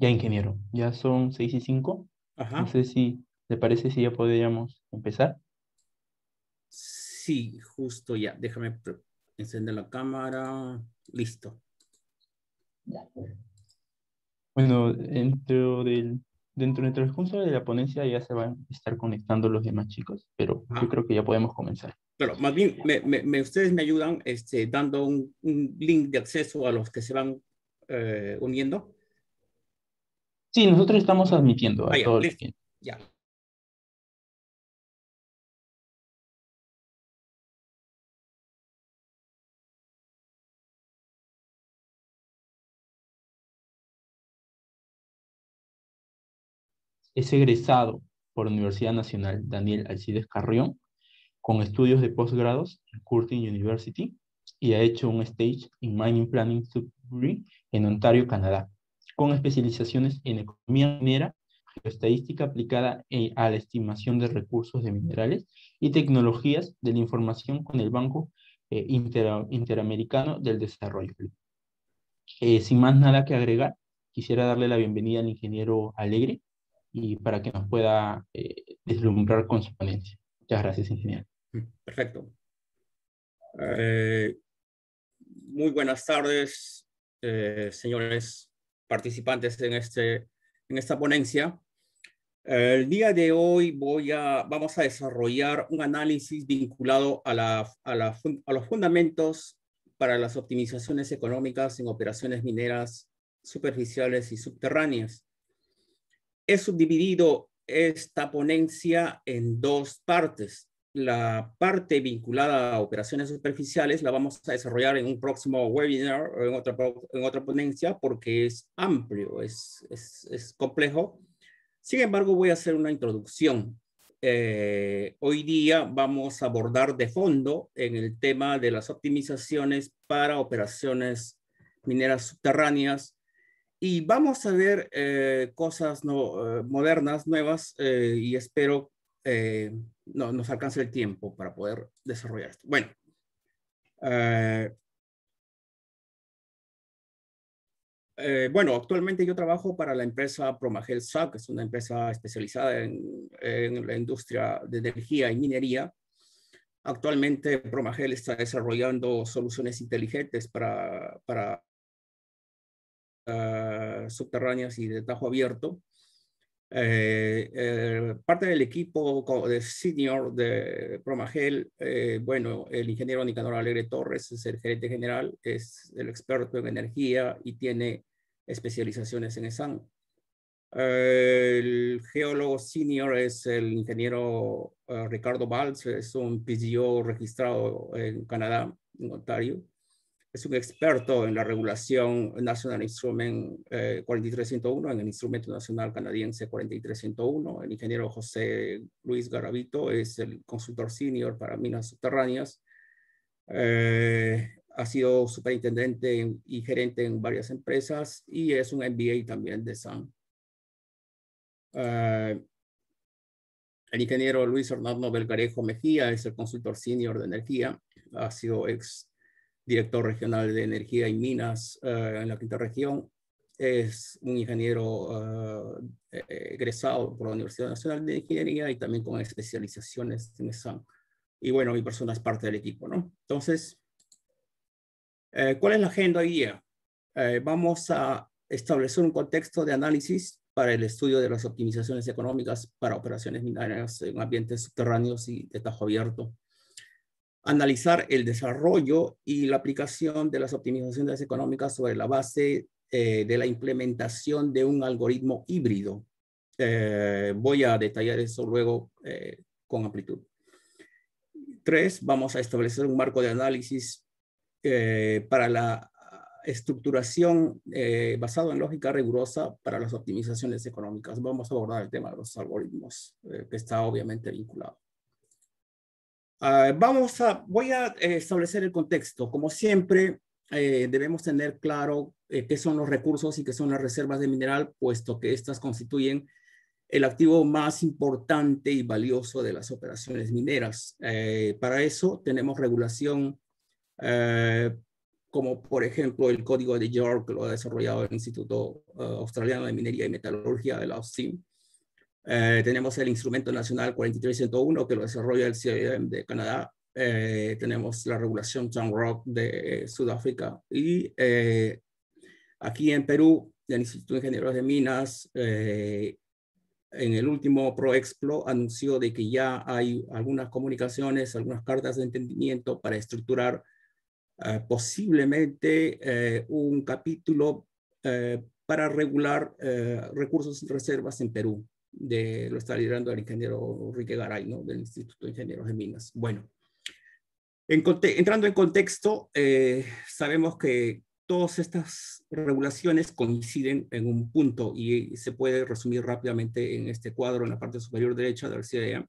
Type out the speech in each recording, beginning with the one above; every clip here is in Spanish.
Ya, ingeniero, ya son seis y cinco. Ajá. No sé si le parece si ya podríamos empezar. Sí, justo ya. Déjame encender la cámara. Listo. Ya. Bueno, dentro del, dentro del transcurso de la ponencia ya se van a estar conectando los demás chicos, pero yo creo que ya podemos comenzar. Pero más bien, me, me, ustedes me ayudan este, dando un, link de acceso a los que se van eh, uniendo. Sí, nosotros estamos admitiendo a ah, todos los Ya. Es egresado por Universidad Nacional Daniel Alcides Carrión con estudios de posgrados en Curtin University y ha hecho un stage en Mining Planning Subdegree en Ontario, Canadá con especializaciones en economía minera, geoestadística aplicada eh, a la estimación de recursos de minerales y tecnologías de la información con el Banco eh, Interamericano del Desarrollo. Eh, sin más nada que agregar, quisiera darle la bienvenida al ingeniero Alegre y para que nos pueda deslumbrar con su ponencia. Muchas gracias, ingeniero. Mm, perfecto. muy buenas tardes, señores participantes en, este, en esta ponencia. El día de hoy voy a, vamos a desarrollar un análisis vinculado a, la, a los fundamentos para las optimizaciones económicas en operaciones mineras superficiales y subterráneas. He subdividido esta ponencia en dos partes la parte vinculada a operaciones superficiales la vamos a desarrollar en un próximo webinar o en otra, en otra ponencia porque es amplio, es, complejo. Sin embargo, voy a hacer una introducción. Eh, hoy día vamos a abordar de fondo en el tema de las optimizaciones para operaciones mineras subterráneas y vamos a ver eh, cosas eh, modernas, nuevas y espero que... Eh, no, nos alcanza el tiempo para poder desarrollar esto. Bueno. Eh, eh, bueno, actualmente yo trabajo para la empresa Promagel SA, que es una empresa especializada en, la industria de energía y minería. Actualmente Promagel está desarrollando soluciones inteligentes para, para subterráneas y de tajo abierto eh, eh, parte del equipo de senior de Promagel, eh, bueno, el ingeniero Nicanor Alegre Torres es el gerente general, es el experto en energía y tiene especializaciones en ESAN. el geólogo senior es el ingeniero Ricardo Valls, es un PGO registrado en Canadá, en Ontario es un experto en la regulación National Instrument 4301, eh, en el Instrumento Nacional Canadiense 4301. El ingeniero José Luis Garavito es el consultor senior para minas subterráneas. Eh, ha sido superintendente y gerente en varias empresas y es un MBA también de SAN. Eh, el ingeniero Luis Hernando Belgarejo Mejía es el consultor senior de energía, ha sido ex director regional de energía y minas eh, en la quinta región, es un ingeniero eh, eh, egresado por la Universidad Nacional de Ingeniería y también con especializaciones en SAM. Y bueno, mi persona es parte del equipo, ¿no? Entonces, ¿cuál es la agenda hoy día? vamos a establecer un contexto de análisis para el estudio de las optimizaciones económicas para operaciones mineras en ambientes subterráneos y de tajo abierto analizar el desarrollo y la aplicación de las optimizaciones económicas sobre la base eh, de la implementación de un algoritmo híbrido. Eh, voy a detallar eso luego eh, con amplitud. Tres, vamos a establecer un marco de análisis para la estructuración basado en lógica rigurosa para las optimizaciones económicas. Vamos a abordar el tema de los algoritmos, que está obviamente vinculado. Ah, vamos a, voy a eh, establecer el contexto. Como siempre, eh, debemos tener claro eh, qué son los recursos y qué son las reservas de mineral, puesto que estas constituyen el activo más importante y valioso de las operaciones mineras. para eso tenemos regulación como por ejemplo el Código de York, lo ha desarrollado el Instituto Australiano de Minería y Metalurgia, de la OSTIM. Eh, tenemos el instrumento nacional 4301 que lo desarrolla el CIM de Canadá. Eh, tenemos la regulación Rock de eh, Sudáfrica y aquí en Perú, el Instituto de Ingenieros de Minas, en el último ProExplo anunció de que ya hay algunas comunicaciones, algunas cartas de entendimiento para estructurar posiblemente un capítulo para regular recursos y reservas en Perú lo está liderando el ingeniero Enrique Garay, ¿no? del Instituto de Ingenieros de Minas. Bueno, entrando en contexto, eh, sabemos que todas estas regulaciones coinciden en un punto y se puede resumir rápidamente en este cuadro, en la parte superior derecha del CIA.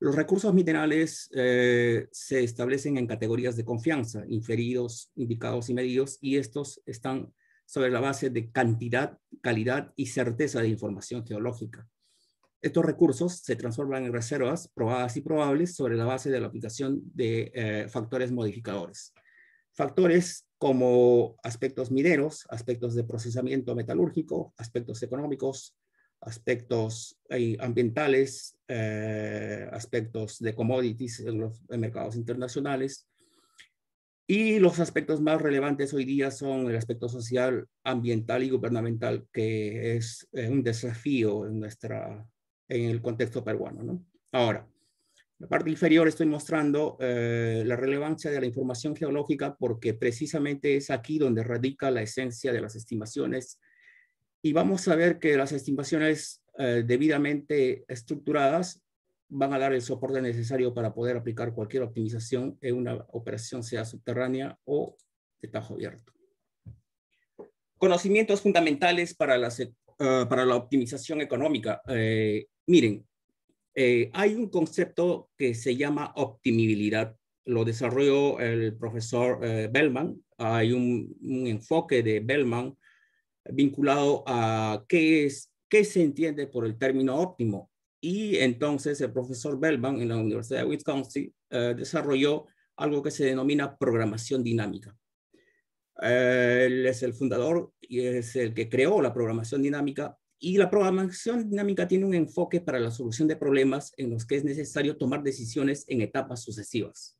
Los recursos minerales eh, se establecen en categorías de confianza, inferidos, indicados y medidos, y estos están sobre la base de cantidad, calidad y certeza de información geológica. Estos recursos se transforman en reservas probadas y probables sobre la base de la aplicación de eh, factores modificadores. Factores como aspectos mineros, aspectos de procesamiento metalúrgico, aspectos económicos, aspectos eh, ambientales, eh, aspectos de commodities en los mercados internacionales, y los aspectos más relevantes hoy día son el aspecto social, ambiental y gubernamental, que es eh, un desafío en, nuestra, en el contexto peruano. Ahora, en la parte inferior estoy mostrando eh, la relevancia de la información geológica porque precisamente es aquí donde radica la esencia de las estimaciones. Y vamos a ver que las estimaciones eh, debidamente estructuradas van a dar el soporte necesario para poder aplicar cualquier optimización en una operación sea subterránea o de tajo abierto. Conocimientos fundamentales para la, eh, optimización económica. Eh, miren, eh, hay un concepto que se llama optimibilidad. Lo desarrolló el profesor Bellman. Hay un, enfoque de Bellman vinculado a qué, es, qué se entiende por el término óptimo y entonces el profesor Bellman en la Universidad de Wisconsin eh, desarrolló algo que se denomina programación dinámica. Él es el fundador y es el que creó la programación dinámica. Y la programación dinámica tiene un enfoque para la solución de problemas en los que es necesario tomar decisiones en etapas sucesivas.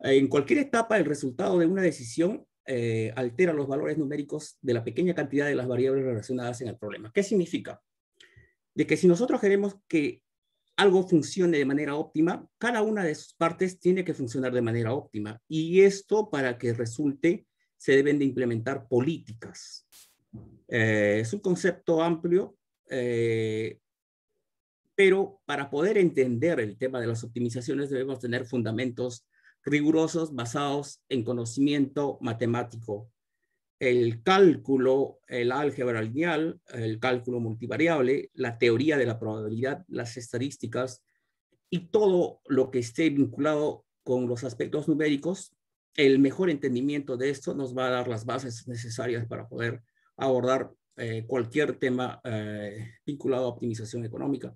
En cualquier etapa, el resultado de una decisión eh, altera los valores numéricos de la pequeña cantidad de las variables relacionadas en el problema. ¿Qué significa? de que si nosotros queremos que algo funcione de manera óptima, cada una de sus partes tiene que funcionar de manera óptima. Y esto para que resulte se deben de implementar políticas. Eh, es un concepto amplio, eh, pero para poder entender el tema de las optimizaciones debemos tener fundamentos rigurosos basados en conocimiento matemático, el cálculo, el álgebra lineal, el cálculo multivariable, la teoría de la probabilidad, las estadísticas y todo lo que esté vinculado con los aspectos numéricos, el mejor entendimiento de esto nos va a dar las bases necesarias para poder abordar eh, cualquier tema eh, vinculado a optimización económica.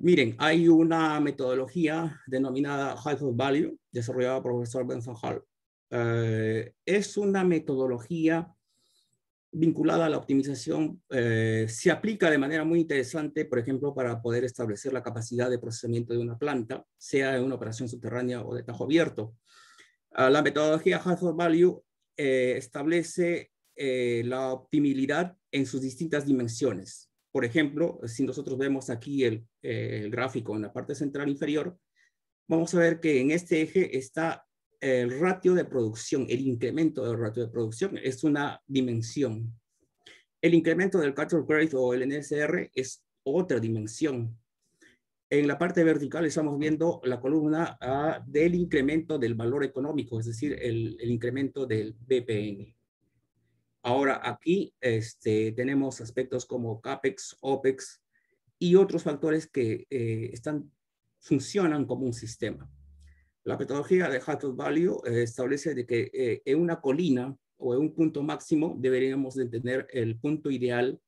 Miren, hay una metodología denominada High Value, desarrollada por el profesor Benson Hall eh, es una metodología vinculada a la optimización, eh, se aplica de manera muy interesante, por ejemplo, para poder establecer la capacidad de procesamiento de una planta, sea en una operación subterránea o de tajo abierto. Ah, la metodología Hazard Value eh, establece la optimidad en sus distintas dimensiones. Por ejemplo, si nosotros vemos aquí el gráfico en la parte central inferior, vamos a ver que en este eje está el ratio de producción, el incremento del ratio de producción es una dimensión. El incremento del capital grade o el NSR es otra dimensión. En la parte vertical estamos viendo la columna ah, del incremento del valor económico, es decir, el, incremento del BPN. Ahora aquí este, tenemos aspectos como CAPEX, OPEX y otros factores que eh, están, funcionan como un sistema. La metodología de Hatton Value eh, establece de que eh, en una colina o en un punto máximo deberíamos de tener el punto ideal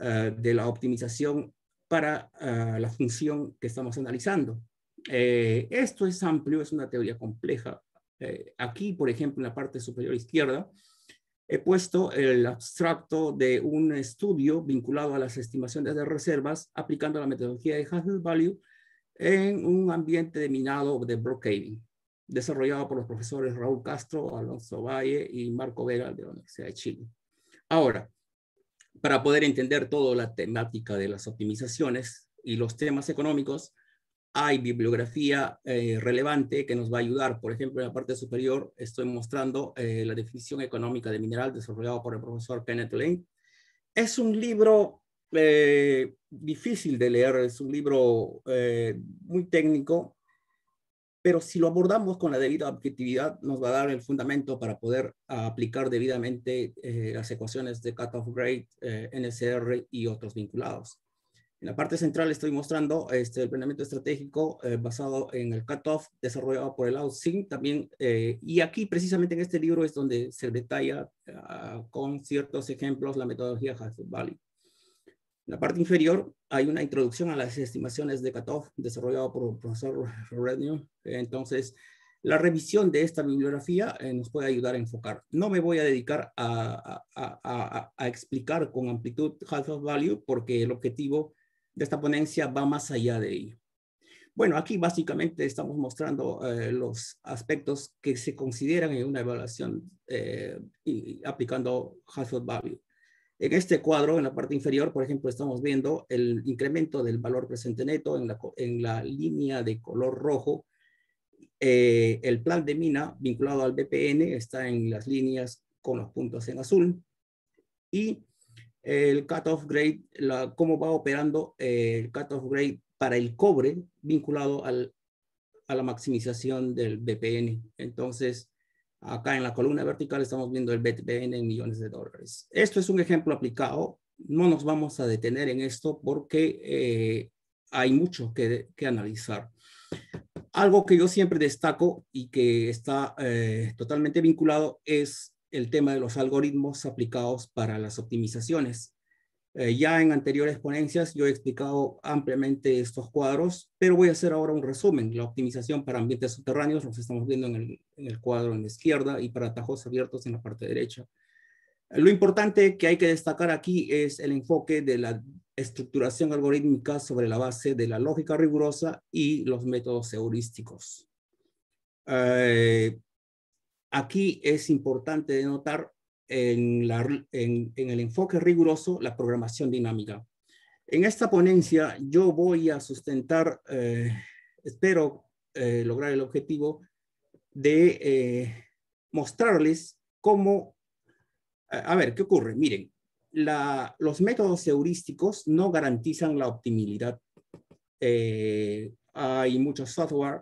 eh, de la optimización para la función que estamos analizando. esto es amplio, es una teoría compleja. aquí, por ejemplo, en la parte superior izquierda, he puesto el abstracto de un estudio vinculado a las estimaciones de reservas aplicando la metodología de Hazel Value en un ambiente de minado de Brookhaven, desarrollado por los profesores Raúl Castro, Alonso Valle y Marco Vega de la Universidad de Chile. Ahora, para poder entender toda la temática de las optimizaciones y los temas económicos, hay bibliografía eh, relevante que nos va a ayudar. Por ejemplo, en la parte superior estoy mostrando eh, la definición económica de mineral desarrollado por el profesor Kenneth Lane. Es un libro eh, difícil de leer, es un libro eh, muy técnico, pero si lo abordamos con la debida objetividad, nos va a dar el fundamento para poder aplicar debidamente eh, las ecuaciones de cutoff grade, NCR y otros vinculados. En la parte central estoy mostrando este, el planeamiento estratégico basado en el cutoff desarrollado por el Ausin también. y aquí precisamente en este libro es donde se detalla ah, con ciertos ejemplos la metodología Haskell Valley. En la parte inferior hay una introducción a las estimaciones de Catoff, desarrollado por el profesor Rednew. Entonces, la revisión de esta bibliografía eh, nos puede ayudar a enfocar. No me voy a dedicar a, explicar con amplitud half-life value porque el objetivo de esta ponencia va más allá de ello. Bueno, aquí básicamente estamos mostrando eh, los aspectos que se consideran en una evaluación eh, y aplicando Value. En este cuadro, en la parte inferior, por ejemplo, estamos viendo el incremento del valor presente neto en la, línea de color rojo. Eh, el plan de mina vinculado al BPN está en las líneas con los puntos en azul. Y el cut-off grade, cómo va operando eh, el cut-off grade para el cobre vinculado a la maximización del BPN. Entonces, Acá en la columna vertical estamos viendo el BTBN en millones de dólares. Esto es un ejemplo aplicado. No nos vamos a detener en esto porque eh, hay mucho que, analizar. Algo que yo siempre destaco y que está eh, totalmente vinculado es el tema de los algoritmos aplicados para las optimizaciones. Eh, ya en anteriores ponencias yo he explicado ampliamente estos cuadros, pero voy a hacer ahora un resumen. La optimización para ambientes subterráneos los estamos viendo en el, cuadro en la izquierda y para atajos abiertos en la parte derecha. Eh, lo importante que hay que destacar aquí es el enfoque de la estructuración algorítmica sobre la base de la lógica rigurosa y los métodos heurísticos. Eh, aquí es importante denotar en, el enfoque riguroso la programación dinámica. En esta ponencia yo voy a sustentar, eh, espero eh, lograr el objetivo de eh, mostrarles cómo, a, ver, ¿qué ocurre? Miren, los métodos heurísticos no garantizan la optimidad. hay muchos software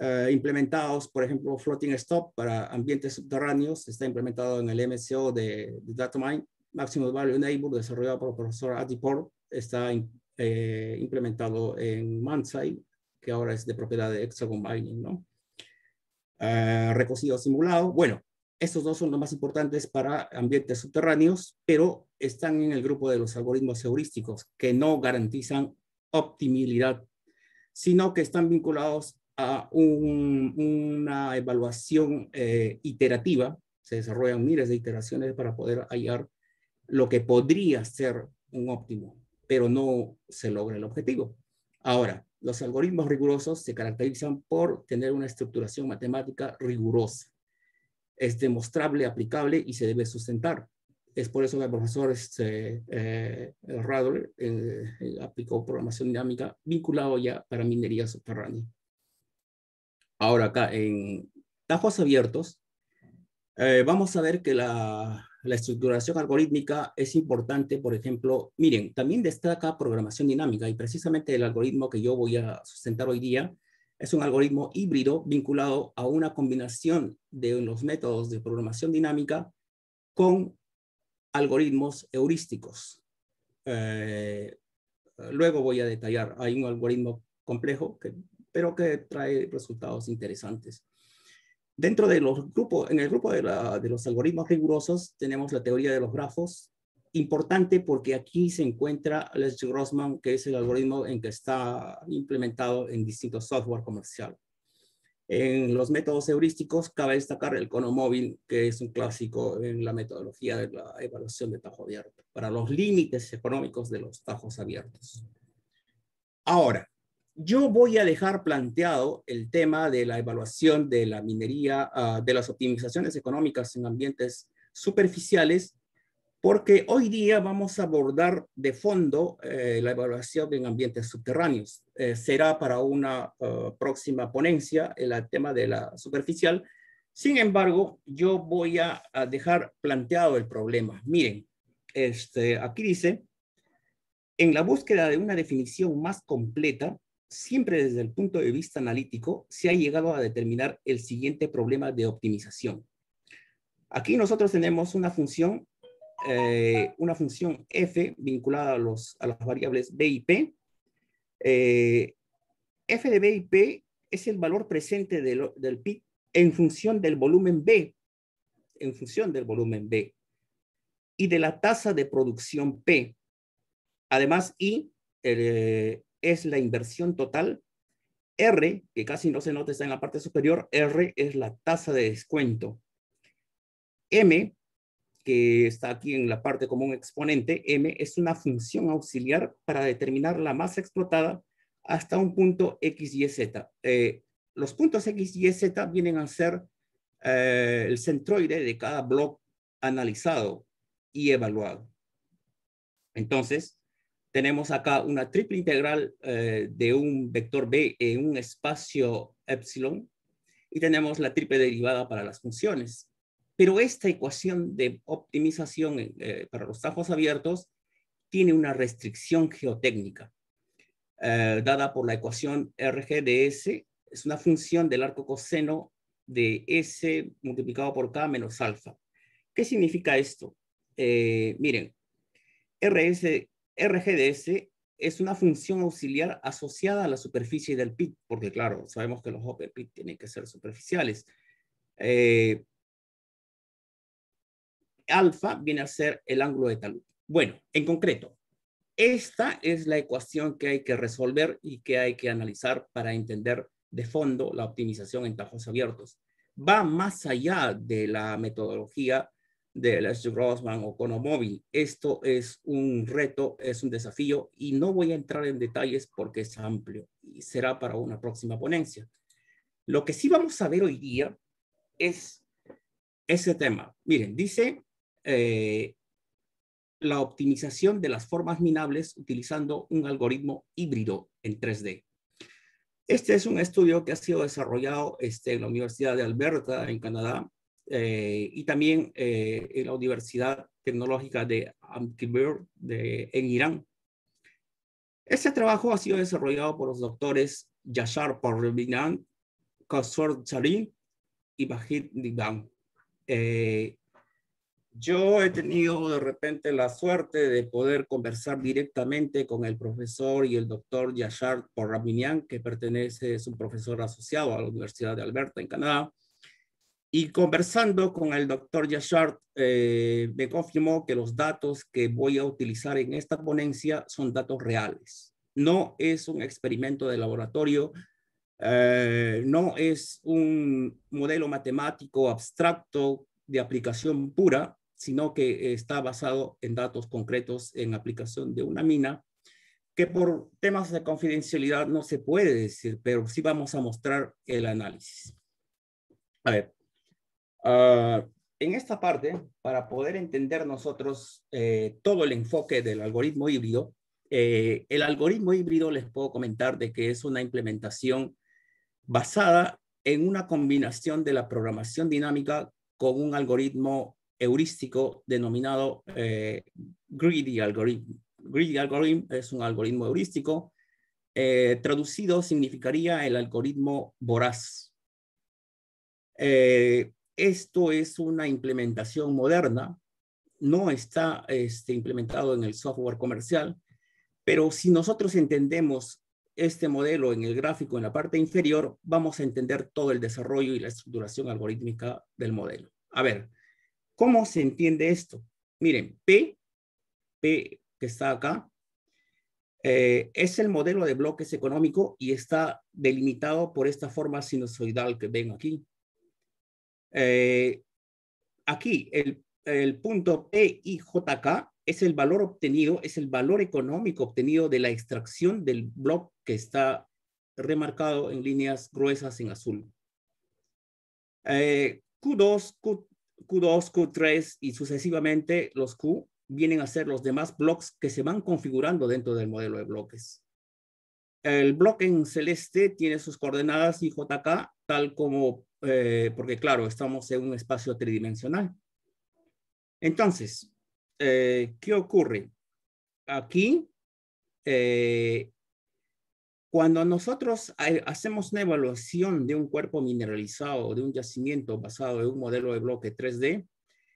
eh, implementados, por ejemplo, Floating Stop para ambientes subterráneos, está implementado en el MCO de, de Datamine. Maximum Value Neighbor, desarrollado por el profesor Adipor, está eh, implementado en Mansai, que ahora es de propiedad de Hexagon Mining, ¿no? Eh, recocido simulado. Bueno, estos dos son los más importantes para ambientes subterráneos, pero están en el grupo de los algoritmos heurísticos que no garantizan optimidad, sino que están vinculados a una evaluación eh, iterativa, se desarrollan miles de iteraciones para poder hallar lo que podría ser un óptimo, pero no se logra el objetivo. Ahora, los algoritmos rigurosos se caracterizan por tener una estructuración matemática rigurosa. Es demostrable, aplicable y se debe sustentar. Es por eso que el profesor este, eh, Radler eh, aplicó programación dinámica vinculado ya para minería subterránea. Ahora acá en tajos abiertos, eh, vamos a ver que la, estructuración algorítmica es importante, por ejemplo, miren, también destaca programación dinámica y precisamente el algoritmo que yo voy a sustentar hoy día es un algoritmo híbrido vinculado a una combinación de los métodos de programación dinámica con algoritmos heurísticos. Eh, luego voy a detallar, hay un algoritmo complejo que pero que trae resultados interesantes. Dentro de los grupos, en el grupo de, los algoritmos rigurosos, tenemos la teoría de los grafos, importante porque aquí se encuentra les Grossman, que es el algoritmo en que está implementado en distintos software comercial. En los métodos heurísticos cabe destacar el cono móvil, que es un clásico en la metodología de la evaluación de tajo abierto, para los límites económicos de los tajos abiertos. Ahora, yo voy a dejar planteado el tema de la evaluación de la minería, ah, de las optimizaciones económicas en ambientes superficiales, porque hoy día vamos a abordar de fondo eh, la evaluación en ambientes subterráneos. Eh, será para una ah, próxima ponencia el tema de la superficial. Sin embargo, yo voy a, a dejar planteado el problema. Miren, este, aquí dice, en la búsqueda de una definición más completa, siempre desde el punto de vista analítico, se ha llegado a determinar el siguiente problema de optimización. Aquí nosotros tenemos una función, eh, una función f vinculada a, los, a las variables b y p. Eh, f de b y p es el valor presente del, del PIB en función del volumen b, en función del volumen b, y de la tasa de producción p. Además, y el, eh, es la inversión total. R, que casi no se nota, está en la parte superior. R es la tasa de descuento. M, que está aquí en la parte como un exponente, M es una función auxiliar para determinar la masa explotada hasta un punto X, Y, Z. Eh, los puntos X, Y, Z vienen a ser eh, el centroide de cada bloque analizado y evaluado. Entonces, tenemos acá una triple integral eh, de un vector b en un espacio epsilon y tenemos la triple derivada para las funciones. Pero esta ecuación de optimización eh, para los tajos abiertos tiene una restricción geotécnica eh, dada por la ecuación RG de S. Es una función del arco coseno de S multiplicado por K menos alfa. ¿Qué significa esto? miren, RS RGDS es una función auxiliar asociada a la superficie del pit, porque claro, sabemos que los hopper pit tienen que ser superficiales. Eh, alfa viene a ser el ángulo de talud. Bueno, en concreto, esta es la ecuación que hay que resolver y que hay que analizar para entender de fondo la optimización en tajos abiertos. Va más allá de la metodología de las Grossman o Konomobi. Esto es un reto, es un desafío y no voy a entrar en detalles porque es amplio y será para una próxima ponencia. Lo que sí vamos a ver hoy día es ese tema. Miren, dice eh, la optimización de las formas minables utilizando un algoritmo híbrido en 3D. Este es un estudio que ha sido desarrollado este, en la Universidad de Alberta, en Canadá, eh, y también eh, en la Universidad Tecnológica de Amkibir de, en Irán. Este trabajo ha sido desarrollado por los doctores Yashar Parvinan, Kasor Charin y Bahid Digan. Eh, yo he tenido de repente la suerte de poder conversar directamente con el profesor y el doctor Yashar Porraminian, que pertenece, es un profesor asociado a la Universidad de Alberta en Canadá, y conversando con el doctor Yashart, eh, me confirmó que los datos que voy a utilizar en esta ponencia son datos reales. No es un experimento de laboratorio, eh, no es un modelo matemático abstracto de aplicación pura, sino que está basado en datos concretos en aplicación de una mina, que por temas de confidencialidad no se puede decir, pero sí vamos a mostrar el análisis. A ver. Ah, en esta parte, para poder entender nosotros eh, todo el enfoque del algoritmo híbrido, eh, el algoritmo híbrido les puedo comentar de que es una implementación basada en una combinación de la programación dinámica con un algoritmo heurístico denominado eh, greedy algorithm. Greedy algorithm es un algoritmo heurístico. traducido significaría el algoritmo voraz. Esto es una implementación moderna, no está este, implementado en el software comercial, pero si nosotros entendemos este modelo en el gráfico en la parte inferior, vamos a entender todo el desarrollo y la estructuración algorítmica del modelo. A ver, ¿cómo se entiende esto? Miren, P, P que está acá, eh, es el modelo de bloques económico y está delimitado por esta forma sinusoidal que ven aquí. Eh, aquí el, el punto JK es el valor obtenido, es el valor económico obtenido de la extracción del block que está remarcado en líneas gruesas en azul. Eh, Q, 2 Q3 y sucesivamente los Q vienen a ser los demás blocks que se van configurando dentro del modelo de bloques. El bloque en celeste tiene sus coordenadas y JK, tal como eh, porque claro, estamos en un espacio tridimensional. Entonces, eh, ¿qué ocurre? Aquí, eh, cuando nosotros hacemos una evaluación de un cuerpo mineralizado, de un yacimiento basado en un modelo de bloque 3D,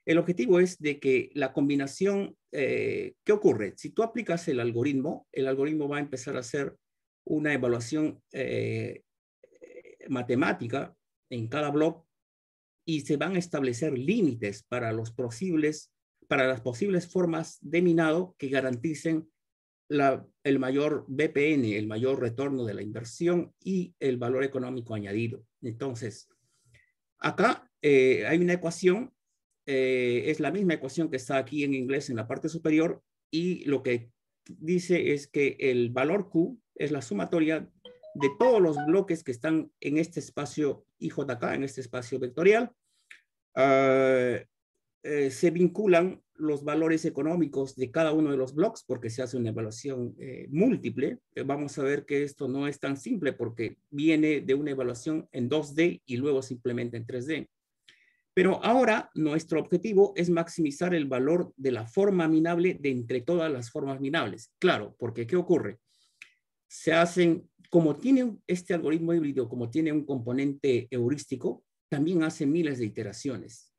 el objetivo es de que la combinación, ¿qué ocurre? Si tú aplicas el algoritmo, el algoritmo va a empezar a hacer una evaluación matemática en cada blog y se van a establecer límites para, los posibles, para las posibles formas de minado que garanticen la, el mayor BPN, el mayor retorno de la inversión y el valor económico añadido. Entonces, acá eh, hay una ecuación, eh, es la misma ecuación que está aquí en inglés en la parte superior y lo que dice es que el valor Q es la sumatoria de todos los bloques que están en este espacio IJK, en este espacio vectorial, ah, eh, se vinculan los valores económicos de cada uno de los bloques porque se hace una evaluación eh, múltiple. Eh, vamos a ver que esto no es tan simple porque viene de una evaluación en 2D y luego simplemente en 3D. Pero ahora nuestro objetivo es maximizar el valor de la forma minable de entre todas las formas minables. Claro, porque ¿qué ocurre? Se hacen como tiene este algoritmo híbrido, como tiene un componente heurístico, también hace miles de iteraciones.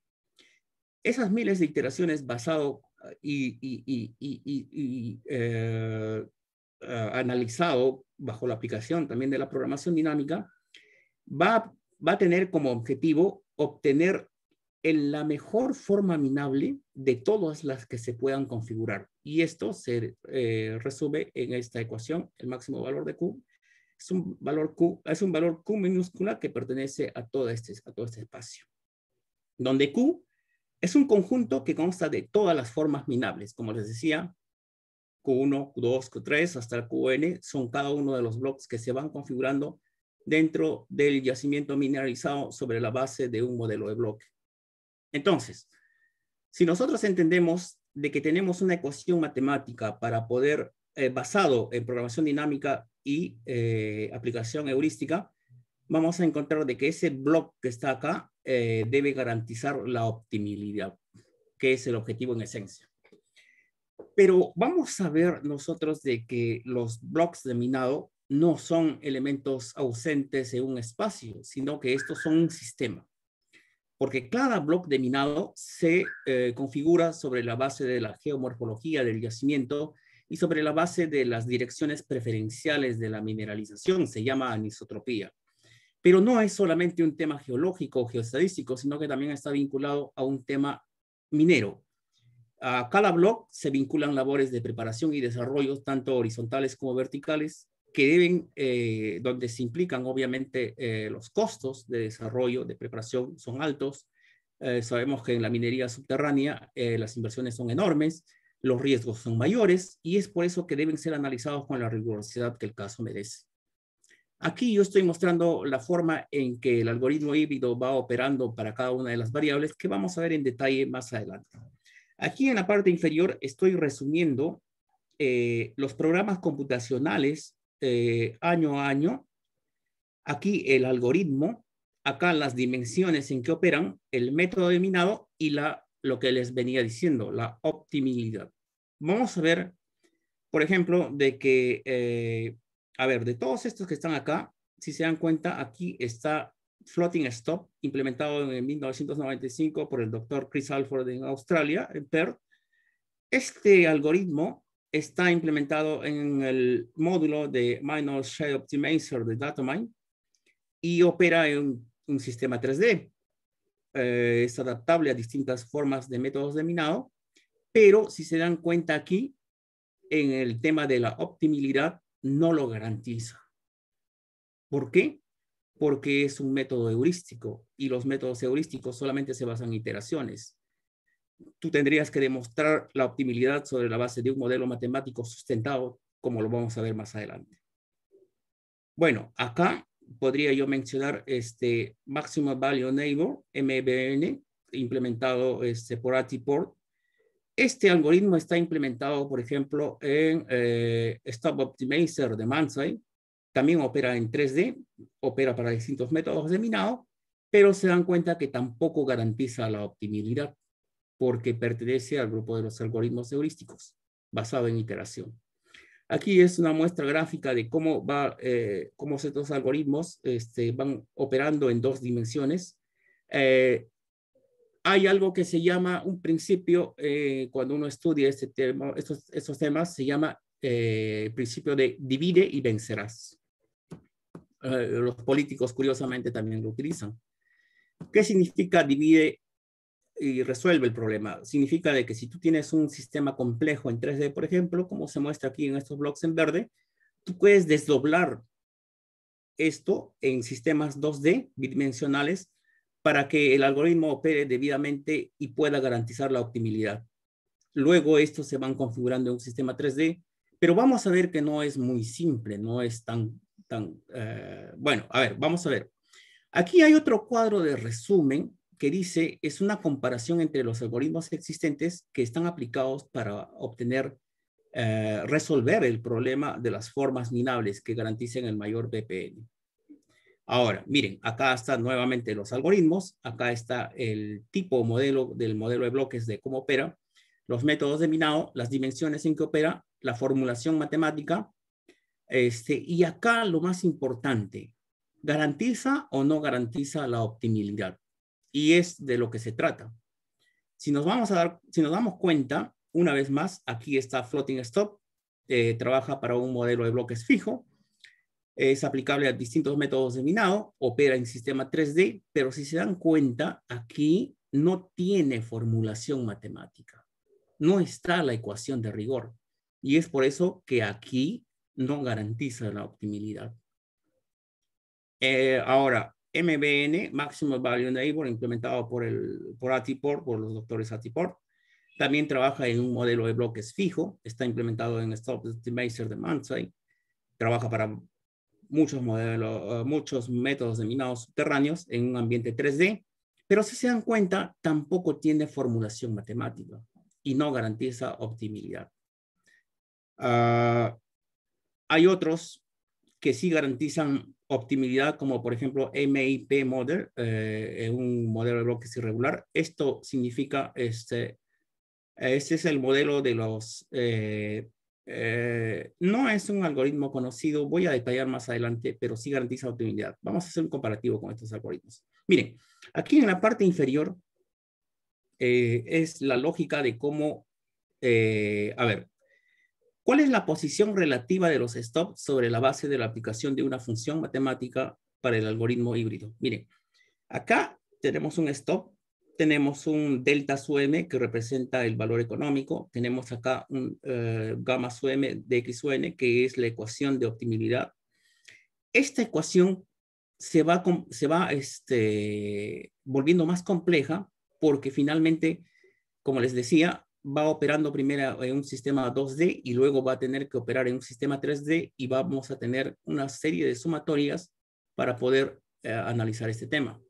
Esas miles de iteraciones basado eh, y, eh, eh, analizado bajo la aplicación también de la programación dinámica, va, va a tener como objetivo obtener en la mejor forma minable de todas las que se puedan configurar. Y esto se resume en esta ecuación, el máximo valor de Q es un valor Q, es un valor Q minúscula que pertenece a todo este, a todo este espacio, donde Q es un conjunto que consta de todas las formas minables, como les decía, Q1, Q2, Q3 hasta el QN, son cada uno de los bloques que se van configurando dentro del yacimiento mineralizado sobre la base de un modelo de bloque. Entonces, si nosotros entendemos de que tenemos una ecuación matemática para poder, eh, basado en programación dinámica, y eh, aplicación heurística, vamos a encontrar de que ese blog que está acá eh, debe garantizar la optimidad que es el objetivo en esencia. Pero vamos a ver nosotros de que los blogs de minado no son elementos ausentes en un espacio, sino que estos son un sistema. Porque cada bloque de minado se eh, configura sobre la base de la geomorfología del yacimiento y sobre la base de las direcciones preferenciales de la mineralización, se llama anisotropía. Pero no es solamente un tema geológico o geostadístico, sino que también está vinculado a un tema minero. A cada block se vinculan labores de preparación y desarrollo, tanto horizontales como verticales, que deben, eh, donde se implican obviamente eh, los costos de desarrollo, de preparación, son altos. Eh, sabemos que en la minería subterránea las inversiones son enormes los riesgos son mayores y es por eso que deben ser analizados con la rigurosidad que el caso merece. Aquí yo estoy mostrando la forma en que el algoritmo híbrido va operando para cada una de las variables que vamos a ver en detalle más adelante. Aquí en la parte inferior estoy resumiendo eh, los programas computacionales eh, año a año. Aquí el algoritmo, acá las dimensiones en que operan, el método minado y la, lo que les venía diciendo, la optimidad. Vamos a ver, por ejemplo, de que, eh, a ver, de todos estos que están acá, si se dan cuenta, aquí está Floating Stop, implementado en 1995 por el doctor Chris Alford en Australia, en Perth. Este algoritmo está implementado en el módulo de Minor Shade Optimizer de Datamine y opera en un sistema 3D. Eh, es adaptable a distintas formas de métodos de minado pero si se dan cuenta aquí, en el tema de la optimidad, no lo garantiza. ¿Por qué? Porque es un método heurístico y los métodos heurísticos solamente se basan en iteraciones. Tú tendrías que demostrar la optimidad sobre la base de un modelo matemático sustentado, como lo vamos a ver más adelante. Bueno, acá podría yo mencionar este Maximum Value Neighbor, MBN, implementado este, por Atiport este algoritmo está implementado, por ejemplo, en eh, Stop Optimizer de Mansai. También opera en 3D, opera para distintos métodos de minado, pero se dan cuenta que tampoco garantiza la optimidad porque pertenece al grupo de los algoritmos heurísticos basado en iteración. Aquí es una muestra gráfica de cómo, va, eh, cómo estos algoritmos este, van operando en dos dimensiones. Eh, hay algo que se llama un principio, eh, cuando uno estudia este tema, estos, temas, se llama eh, el principio de divide y vencerás. Eh, los políticos, curiosamente, también lo utilizan. ¿Qué significa divide y resuelve el problema? Significa de que si tú tienes un sistema complejo en 3D, por ejemplo, como se muestra aquí en estos blocks en verde, tú puedes desdoblar esto en sistemas 2D bidimensionales para que el algoritmo opere debidamente y pueda garantizar la optimidad. Luego estos se van configurando en un sistema 3D, pero vamos a ver que no es muy simple, no es tan, tan, eh, bueno, a ver, vamos a ver. Aquí hay otro cuadro de resumen que dice es una comparación entre los algoritmos existentes que están aplicados para obtener, eh, resolver el problema de las formas minables que garanticen el mayor BPN. Ahora, miren, acá están nuevamente los algoritmos, acá está el tipo modelo del modelo de bloques de cómo opera, los métodos de minado, las dimensiones en que opera, la formulación matemática, este, y acá lo más importante, ¿garantiza o no garantiza la optimidad? Y es de lo que se trata. Si nos, vamos a dar, si nos damos cuenta, una vez más, aquí está Floating Stop, eh, trabaja para un modelo de bloques fijo, es aplicable a distintos métodos de minado, opera en sistema 3D, pero si se dan cuenta, aquí no tiene formulación matemática. No está la ecuación de rigor. Y es por eso que aquí no garantiza la optimidad. Eh, ahora, MBN, Maximum Value Enable, implementado por, el, por Atiport, por los doctores Atiport, también trabaja en un modelo de bloques fijo, está implementado en Stop Optimizer de Mansai, trabaja para muchos modelos, eh, muchos métodos de minados subterráneos en un ambiente 3D, pero si se dan cuenta, tampoco tiene formulación matemática y no garantiza optimidad. Ah, hay otros que sí garantizan optimidad, como por ejemplo MIP Model, eh, un modelo de bloques irregular. Esto significa, este, este es el modelo de los eh, eh, no es un algoritmo conocido, voy a detallar más adelante, pero sí garantiza optimidad. Vamos a hacer un comparativo con estos algoritmos. Miren, aquí en la parte inferior eh, es la lógica de cómo, eh, a ver, ¿cuál es la posición relativa de los stops sobre la base de la aplicación de una función matemática para el algoritmo híbrido? Miren, acá tenemos un stop tenemos un delta su m que representa el valor económico, tenemos acá un eh, gamma su m de x su n que es la ecuación de optimidad. Esta ecuación se va, se va este, volviendo más compleja porque finalmente, como les decía, va operando primero en un sistema 2D y luego va a tener que operar en un sistema 3D y vamos a tener una serie de sumatorias para poder eh, analizar este tema.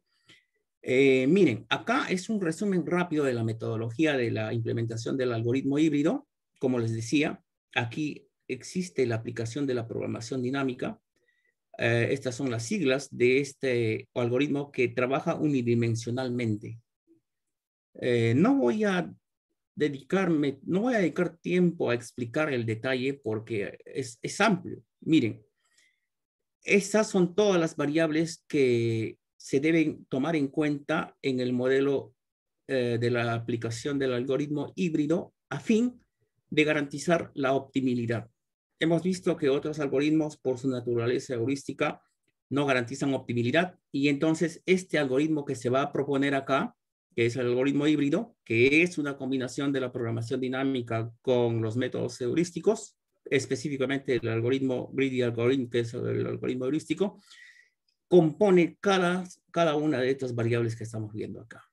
Eh, miren, acá es un resumen rápido de la metodología de la implementación del algoritmo híbrido. Como les decía, aquí existe la aplicación de la programación dinámica. Eh, estas son las siglas de este algoritmo que trabaja unidimensionalmente. Eh, no voy a dedicarme, no voy a dedicar tiempo a explicar el detalle porque es, es amplio. Miren, estas son todas las variables que se deben tomar en cuenta en el modelo eh, de la aplicación del algoritmo híbrido a fin de garantizar la optimidad Hemos visto que otros algoritmos, por su naturaleza heurística, no garantizan optimidad y entonces este algoritmo que se va a proponer acá, que es el algoritmo híbrido, que es una combinación de la programación dinámica con los métodos heurísticos, específicamente el algoritmo greedy algorithm, que es el algoritmo heurístico, compone cada, cada una de estas variables que estamos viendo acá.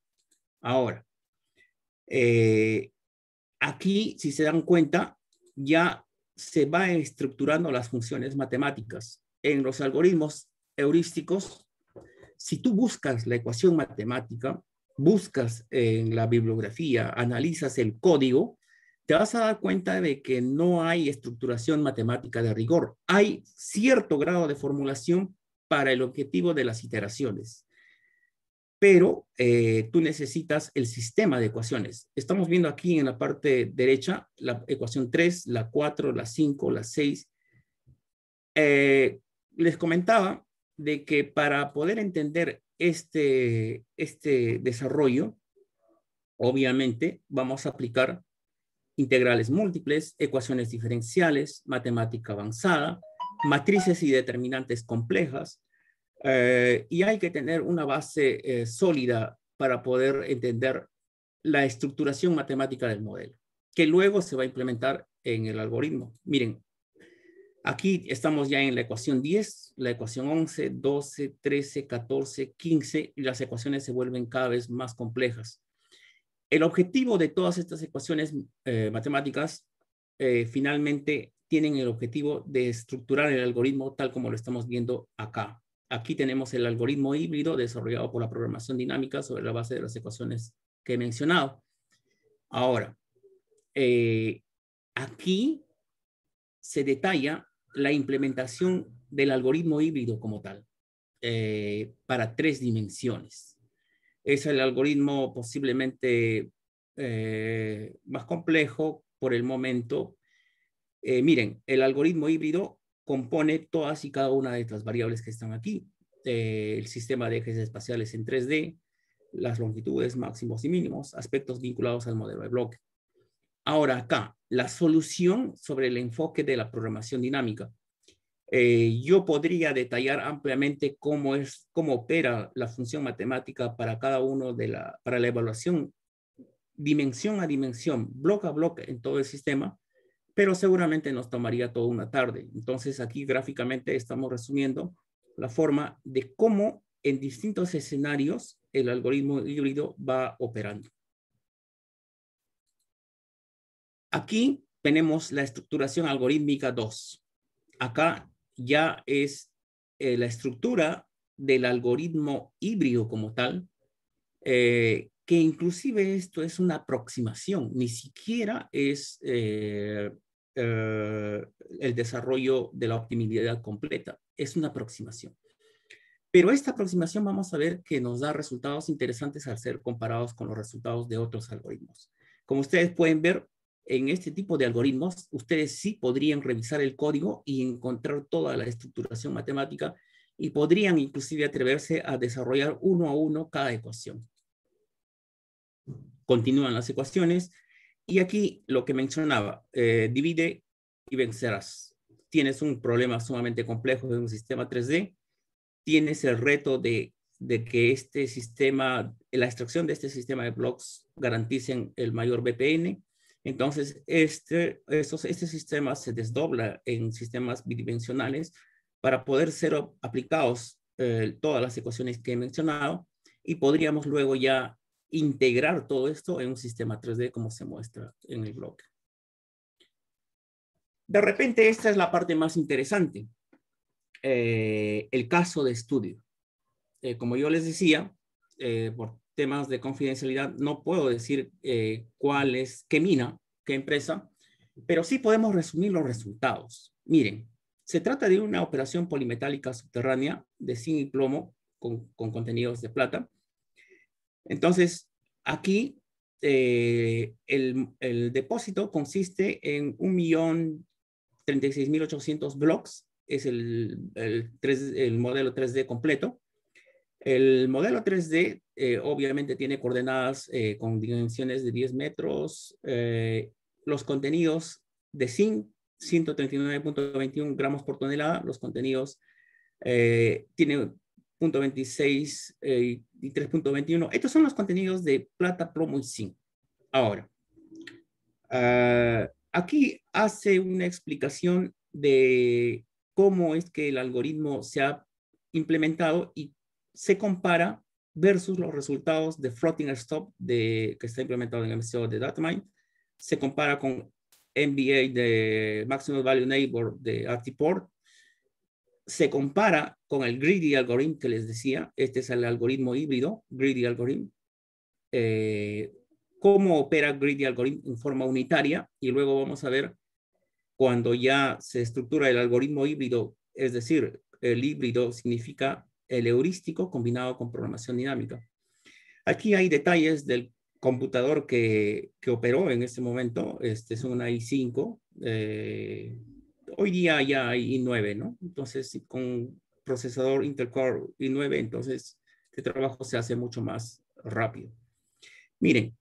Ahora, eh, aquí, si se dan cuenta, ya se van estructurando las funciones matemáticas. En los algoritmos heurísticos, si tú buscas la ecuación matemática, buscas en la bibliografía, analizas el código, te vas a dar cuenta de que no hay estructuración matemática de rigor. Hay cierto grado de formulación, para el objetivo de las iteraciones. Pero eh, tú necesitas el sistema de ecuaciones. Estamos viendo aquí en la parte derecha la ecuación 3, la 4, la 5, la 6. Eh, les comentaba de que para poder entender este, este desarrollo, obviamente vamos a aplicar integrales múltiples, ecuaciones diferenciales, matemática avanzada, matrices y determinantes complejas, eh, y hay que tener una base eh, sólida para poder entender la estructuración matemática del modelo, que luego se va a implementar en el algoritmo. Miren, aquí estamos ya en la ecuación 10, la ecuación 11, 12, 13, 14, 15, y las ecuaciones se vuelven cada vez más complejas. El objetivo de todas estas ecuaciones eh, matemáticas finalmente tienen el objetivo de estructurar el algoritmo tal como lo estamos viendo acá. Aquí tenemos el algoritmo híbrido desarrollado por la programación dinámica sobre la base de las ecuaciones que he mencionado. Ahora, eh, aquí se detalla la implementación del algoritmo híbrido como tal eh, para tres dimensiones. Es el algoritmo posiblemente eh, más complejo por el momento eh, miren, el algoritmo híbrido compone todas y cada una de estas variables que están aquí. Eh, el sistema de ejes espaciales en 3D, las longitudes máximos y mínimos, aspectos vinculados al modelo de bloque. Ahora acá, la solución sobre el enfoque de la programación dinámica. Eh, yo podría detallar ampliamente cómo, es, cómo opera la función matemática para cada uno de la, para la evaluación dimensión a dimensión, bloque a bloque en todo el sistema, pero seguramente nos tomaría toda una tarde. Entonces aquí gráficamente estamos resumiendo la forma de cómo en distintos escenarios el algoritmo híbrido va operando. Aquí tenemos la estructuración algorítmica 2. Acá ya es eh, la estructura del algoritmo híbrido como tal, eh, que inclusive esto es una aproximación, ni siquiera es eh, eh, el desarrollo de la optimidad completa. Es una aproximación. Pero esta aproximación vamos a ver que nos da resultados interesantes al ser comparados con los resultados de otros algoritmos. Como ustedes pueden ver, en este tipo de algoritmos, ustedes sí podrían revisar el código y encontrar toda la estructuración matemática y podrían inclusive atreverse a desarrollar uno a uno cada ecuación. Continúan las ecuaciones, y aquí lo que mencionaba, eh, divide y vencerás. Tienes un problema sumamente complejo de un sistema 3D, tienes el reto de, que este sistema, la extracción de este sistema de blocks garanticen el mayor VPN, Entonces, este, estos, este sistema se desdobla en sistemas bidimensionales para poder ser aplicados eh, todas las ecuaciones que he mencionado y podríamos luego ya integrar todo esto en un sistema 3D como se muestra en el bloque De repente esta es la parte más interesante, eh, el caso de estudio. Eh, como yo les decía, eh, por temas de confidencialidad no puedo decir cuál es, qué mina, qué empresa, pero sí podemos resumir los resultados. Miren, se trata de una operación polimetálica subterránea de zinc y plomo con, con contenidos de plata, entonces, aquí eh, el, depósito consiste en 1.036.800 blocks, es el, el, 3, el, modelo 3D completo. El modelo 3D eh, obviamente tiene coordenadas eh, con dimensiones de 10 metros, los contenidos de zinc, 139.21 gramos por tonelada, los contenidos tienen .26 eh, y 3.21. Estos son los contenidos de plata, promo y Ahora, ah, aquí hace una explicación de cómo es que el algoritmo se ha implementado y se compara versus los resultados de floating stop de, que está implementado en el MCO de Datamind. Se compara con MBA de Maximum Value Neighbor de Artiport se compara con el greedy algorithm que les decía, este es el algoritmo híbrido, greedy algorithm, eh, cómo opera greedy algorithm en forma unitaria y luego vamos a ver cuando ya se estructura el algoritmo híbrido, es decir, el híbrido significa el heurístico combinado con programación dinámica. Aquí hay detalles del computador que, operó en este momento, este es un i5, hoy día ya hay i9, ¿no? Entonces, con procesador Intel Core i9, entonces este trabajo se hace mucho más rápido. Miren,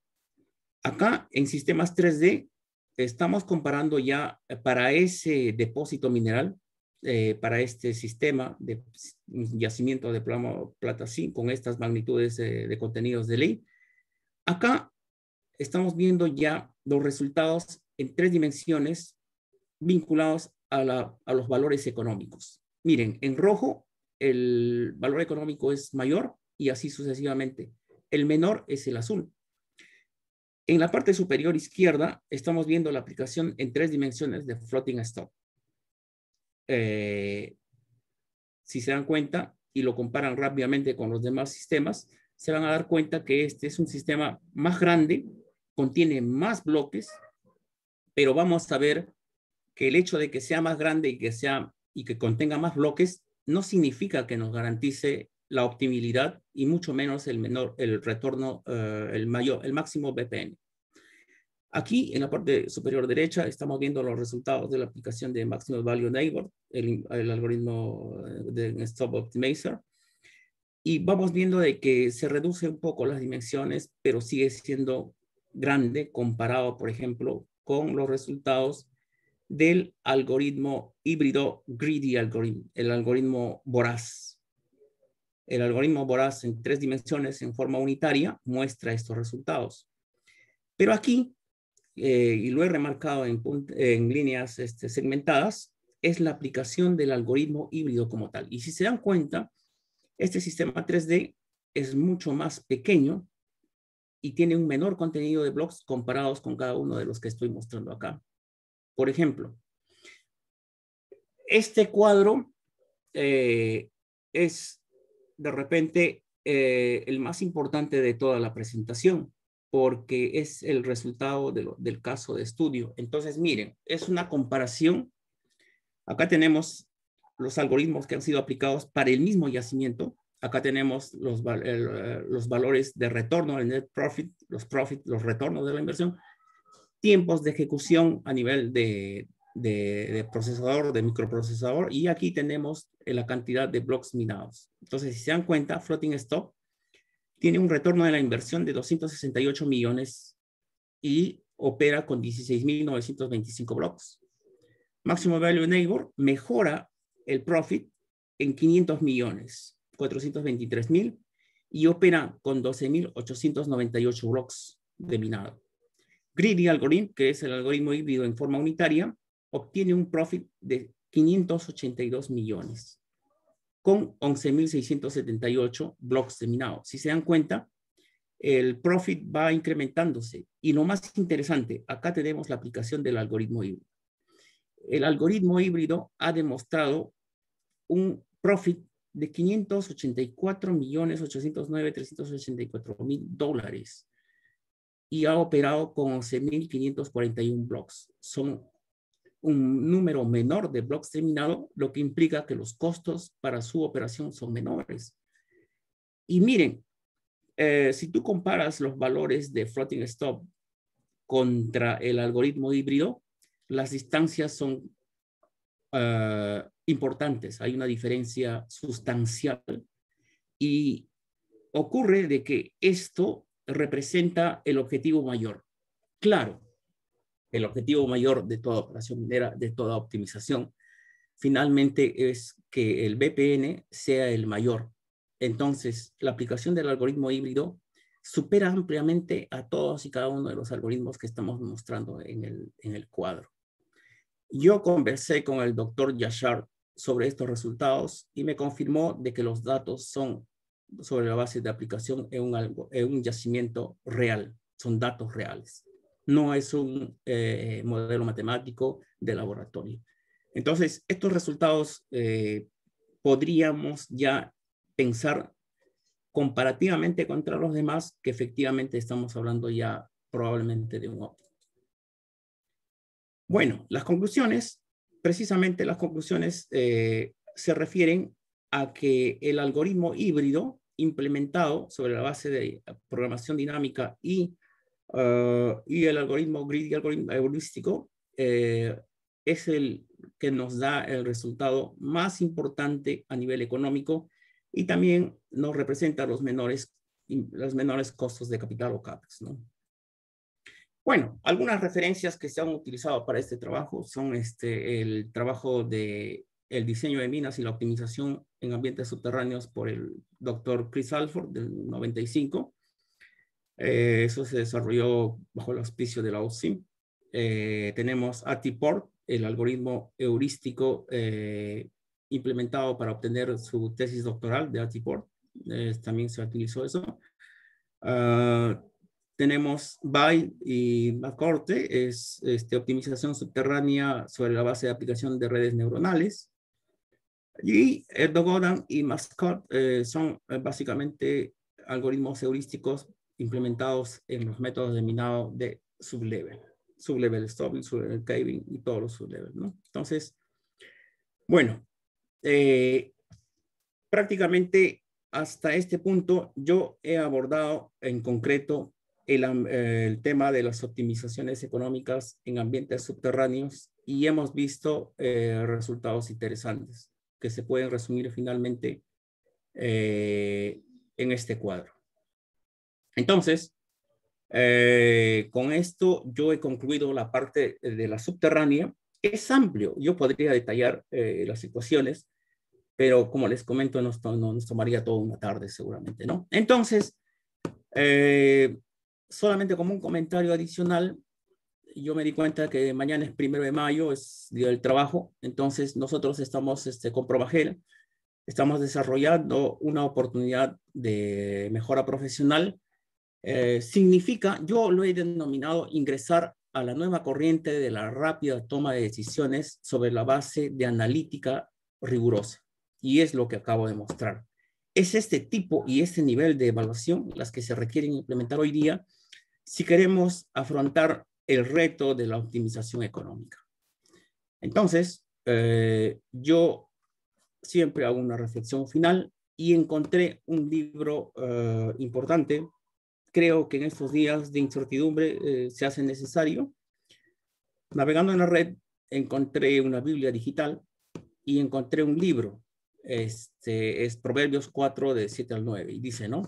acá en sistemas 3D estamos comparando ya eh, para ese depósito mineral, eh, para este sistema de yacimiento de plomo, plata zinc con estas magnitudes eh, de contenidos de ley. Acá estamos viendo ya los resultados en tres dimensiones vinculados a, los valores económicos. Miren, en rojo el valor económico es mayor y así sucesivamente. El menor es el azul. En la parte superior izquierda estamos viendo la aplicación en tres dimensiones de floating stock. Eh, si se dan cuenta y lo comparan rápidamente con los demás sistemas, se van a dar cuenta que este es un sistema más grande, contiene más bloques, pero vamos a ver que el hecho de que sea más grande y que, sea, y que contenga más bloques no significa que nos garantice la optimidad y mucho menos el, menor, el retorno, eh, el, mayor, el máximo VPN Aquí, en la parte superior derecha, estamos viendo los resultados de la aplicación de Maximum Value Neighbor, el, algoritmo de Stop Optimizer. Y vamos viendo de que se reduce un poco las dimensiones, pero sigue siendo grande comparado, por ejemplo, con los resultados del algoritmo híbrido greedy algorithm, el algoritmo voraz. El algoritmo voraz en tres dimensiones en forma unitaria muestra estos resultados. Pero aquí, eh, y lo he remarcado en, líneas este, segmentadas, es la aplicación del algoritmo híbrido como tal. Y si se dan cuenta, este sistema 3D es mucho más pequeño y tiene un menor contenido de blocks comparados con cada uno de los que estoy mostrando acá. Por ejemplo, este cuadro eh, es de repente eh, el más importante de toda la presentación porque es el resultado del caso de estudio. Entonces, miren, es una comparación. Acá tenemos los algoritmos que han sido aplicados para el mismo yacimiento. Acá tenemos los, eh, los valores de retorno, el net profit, los profit, los retornos de la inversión tiempos de ejecución a nivel de, procesador, de microprocesador, y aquí tenemos eh, la cantidad de blocks minados. Entonces, si se dan cuenta, Floating Stop tiene un retorno de la inversión de 268 millones y opera con 16.925 blocks. Maximum Value Neighbor mejora el profit en 500 millones, 423 mil, y opera con 12.898 blocks de minado. Greedy algorithm, que es el algoritmo híbrido en forma unitaria, obtiene un profit de 582 millones con 11.678 blocks terminados. Si se dan cuenta, el profit va incrementándose. Y lo más interesante, acá tenemos la aplicación del algoritmo híbrido. El algoritmo híbrido ha demostrado un profit de 584 mil dólares y ha operado con 11.541 blocks. Son un número menor de blocks terminados, lo que implica que los costos para su operación son menores. Y miren, eh, si tú comparas los valores de floating stop contra el algoritmo híbrido, las distancias son eh, importantes. Hay una diferencia sustancial y ocurre de que esto representa el objetivo mayor. Claro, el objetivo mayor de toda operación minera, de toda optimización, finalmente es que el VPN sea el mayor. Entonces, la aplicación del algoritmo híbrido supera ampliamente a todos y cada uno de los algoritmos que estamos mostrando en el, en el cuadro. Yo conversé con el doctor Yashar sobre estos resultados y me confirmó de que los datos son sobre la base de aplicación es un, algo, es un yacimiento real, son datos reales. No es un eh, modelo matemático de laboratorio. Entonces, estos resultados eh, podríamos ya pensar comparativamente contra los demás que efectivamente estamos hablando ya probablemente de un óptimo. Bueno, las conclusiones, precisamente las conclusiones eh, se refieren a que el algoritmo híbrido implementado sobre la base de programación dinámica y, eh, y el algoritmo grid y algoritmo heurístico eh, es el que nos da el resultado más importante a nivel económico y también nos representa los menores, los menores costos de capital o CAPEX. Bueno, algunas referencias que se han utilizado para este trabajo son este, el trabajo de el diseño de minas y la optimización en ambientes subterráneos por el doctor Chris Alford del 95. Eh, eso se desarrolló bajo el auspicio de la OSIM. Eh, tenemos ATIPORT, el algoritmo heurístico eh, implementado para obtener su tesis doctoral de ATIPORT. también se utilizó eso. Ah, tenemos BY y MACORTE, es este, optimización subterránea sobre la base de aplicación de redes neuronales. Y Erdogan y Mascot eh, son eh, básicamente algoritmos heurísticos implementados en los métodos de minado de sublevel. Sublevel stopping, sublevel caving y todos los sublevels. Entonces, bueno, eh, prácticamente hasta este punto yo he abordado en concreto el, tema de las optimizaciones económicas en ambientes subterráneos y hemos visto resultados interesantes que se pueden resumir finalmente eh, en este cuadro. Entonces, eh, con esto yo he concluido la parte de la subterránea. Es amplio, yo podría detallar eh, las situaciones, pero como les comento, nos, nos, tomaría toda una tarde seguramente, ¿no? Entonces, solamente como un comentario adicional, yo me di cuenta que mañana es primero de mayo, es Día del Trabajo, entonces nosotros estamos este, con estamos desarrollando una oportunidad de mejora profesional. Eh, significa, yo lo he denominado ingresar a la nueva corriente de la rápida toma de decisiones sobre la base de analítica rigurosa. Y es lo que acabo de mostrar. Es este tipo y este nivel de evaluación las que se requieren implementar hoy día si queremos afrontar el reto de la optimización económica. Entonces, eh, yo siempre hago una reflexión final y encontré un libro eh, importante. Creo que en estos días de incertidumbre eh, se hace necesario. Navegando en la red, encontré una Biblia digital y encontré un libro. Este es Proverbios 4 de 7 al 9 y dice, ¿no?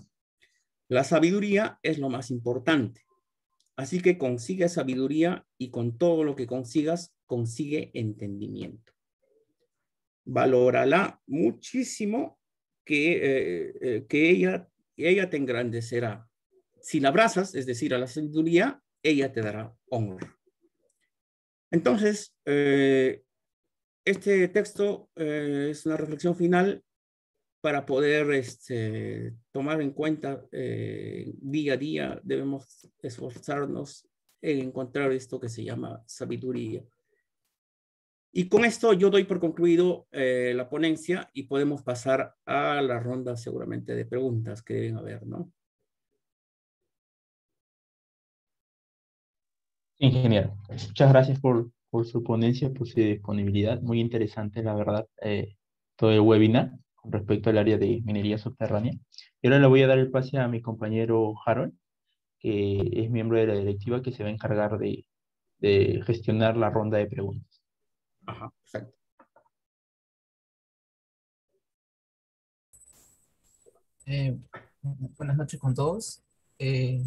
La sabiduría es lo más importante Así que consigue sabiduría y con todo lo que consigas, consigue entendimiento. Valórala muchísimo que, eh, eh, ella, te engrandecerá. Si la abrazas, es decir, a la sabiduría, ella te dará honra. Entonces, eh, este texto es una reflexión final para poder este, tomar en cuenta eh, día a día, debemos esforzarnos en encontrar esto que se llama sabiduría. Y con esto yo doy por concluido eh, la ponencia y podemos pasar a la ronda seguramente de preguntas que deben haber, ¿no? Ingeniero, muchas gracias por, su ponencia, por su disponibilidad. Muy interesante, la verdad, eh, todo el webinar con respecto al área de minería subterránea. Y ahora le voy a dar el pase a mi compañero Harold, que es miembro de la directiva que se va a encargar de, gestionar la ronda de preguntas. Ajá, exacto. Eh, buenas noches con todos. Eh,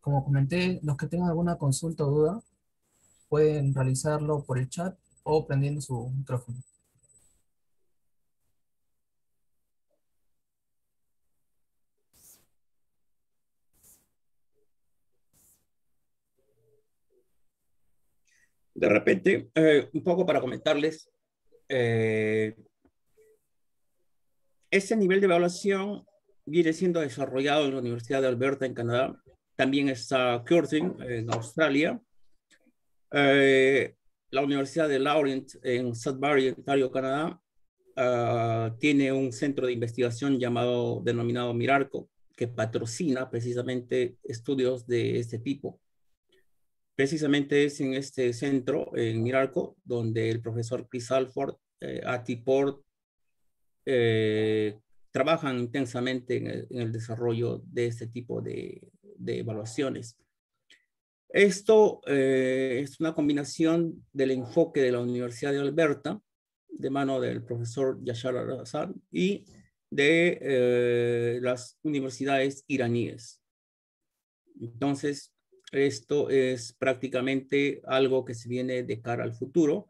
como comenté, los que tengan alguna consulta o duda pueden realizarlo por el chat o prendiendo su micrófono. De repente, eh, un poco para comentarles, eh, ese nivel de evaluación viene siendo desarrollado en la Universidad de Alberta en Canadá, también está Curtin en Australia, eh, la Universidad de Laurent en Sudbury, Ontario, Canadá, ah, tiene un centro de investigación llamado, denominado Mirarco, que patrocina precisamente estudios de este tipo. Precisamente es en este centro, en Miralco, donde el profesor Chris Alford, eh, Atiport, eh, trabajan intensamente en el, desarrollo de este tipo de, evaluaciones. Esto eh, es una combinación del enfoque de la Universidad de Alberta, de mano del profesor Yashar Al-Azhar, y de eh, las universidades iraníes. Entonces, esto es prácticamente algo que se viene de cara al futuro.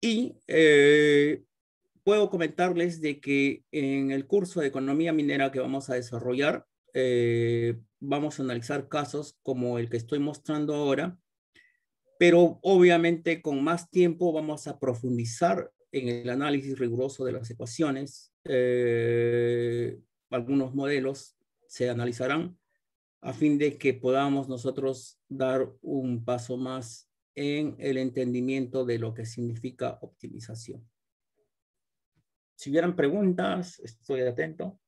Y eh, puedo comentarles de que en el curso de economía minera que vamos a desarrollar, eh, vamos a analizar casos como el que estoy mostrando ahora, pero obviamente con más tiempo vamos a profundizar en el análisis riguroso de las ecuaciones. Eh, algunos modelos se analizarán a fin de que podamos nosotros dar un paso más en el entendimiento de lo que significa optimización. Si hubieran preguntas, estoy atento.